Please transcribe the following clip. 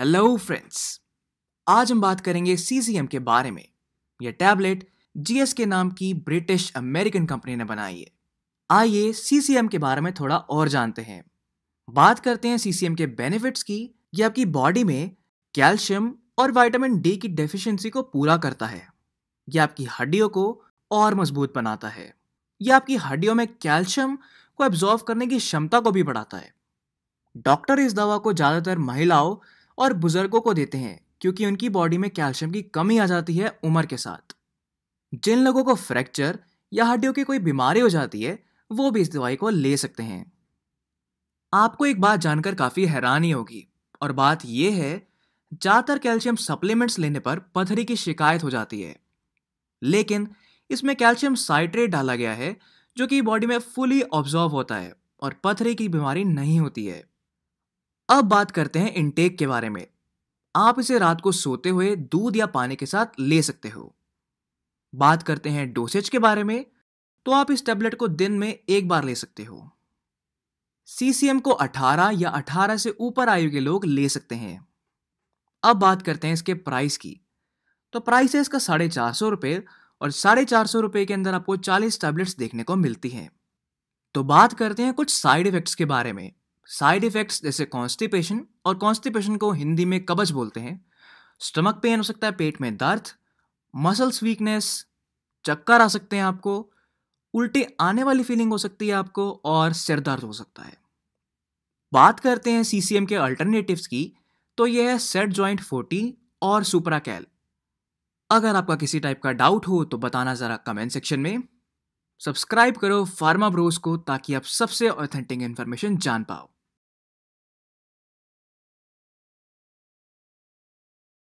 hello friends आज हम बात करेंगे सीसीएम के बारे में यह टैबलेट जीएस के नाम की ब्रिटिश अमेरिकन कंपनी ने बनाई है आइए सीसीएम के बारे में थोड़ा और जानते हैं बात करते हैं सीसीएम के बेनिफिट्स की यह आपकी बॉडी में कैल्शियम और विटामिन डी की डेफिशिएंसी को पूरा करता है यह आपकी हड्डियों को और मजबूत बनाता है यह आपकी हड्डियों में कैल्शियम को एब्जॉर्व करने की क्षमता को भी बढ़ाता है डॉक्टर इस दवा को ज़्यादातर महिलाओं और बुज़ुर्गों को देते हैं क्योंकि उनकी बॉडी में कैल्शियम की कमी आ जाती है उम्र के साथ जिन लोगों को फ्रैक्चर या हड्डियों की कोई बीमारी हो जाती है वो भी इस दवाई को ले सकते हैं आपको एक बात जानकर काफ़ी हैरानी होगी और बात यह है ज़्यादातर कैल्शियम सप्लीमेंट्स लेने पर पथरी की शिकायत हो जाती है लेकिन इसमें कैल्शियम साइट्रेट डाला गया है जो कि बॉडी में फुली ऑब्जॉर्व होता है और पथरी की बीमारी नहीं होती है अब बात करते हैं इनटेक के बारे में आप इसे रात को सोते हुए दूध या पानी के साथ ले सकते हो बात करते हैं डोसेज के बारे में तो आप इस टैबलेट को दिन में एक बार ले सकते हो सीसीएम को 18 या 18 से ऊपर आयु के लोग ले सकते हैं अब बात करते हैं इसके प्राइस की तो प्राइस है इसका साढ़े चार सौ रुपये और साढ़े चार सौ रुपये के अंदर आपको चालीस टैबलेट्स देखने को मिलती हैं तो बात करते हैं कुछ साइड इफेक्ट्स के बारे में साइड इफ़ेक्ट्स जैसे कॉन्स्टिपेशन और कॉन्स्टिपेशन को हिंदी में कबज बोलते हैं स्टमक पेन हो सकता है पेट में दर्द मसल्स वीकनेस चक्कर आ सकते हैं आपको उल्टी आने वाली फीलिंग हो सकती है आपको और सिर दर्द हो सकता है बात करते हैं सी के अल्टरनेटिव्स की तो यह है सेट जॉइंट फोर्टी और सुपरा कैल अगर आपका किसी टाइप का डाउट हो तो बताना ज़रा कमेंट सेक्शन में सब्सक्राइब करो फार्मा ब्रोस को ताकि आप सबसे ऑथेंटिक इन्फॉर्मेशन जान पाओ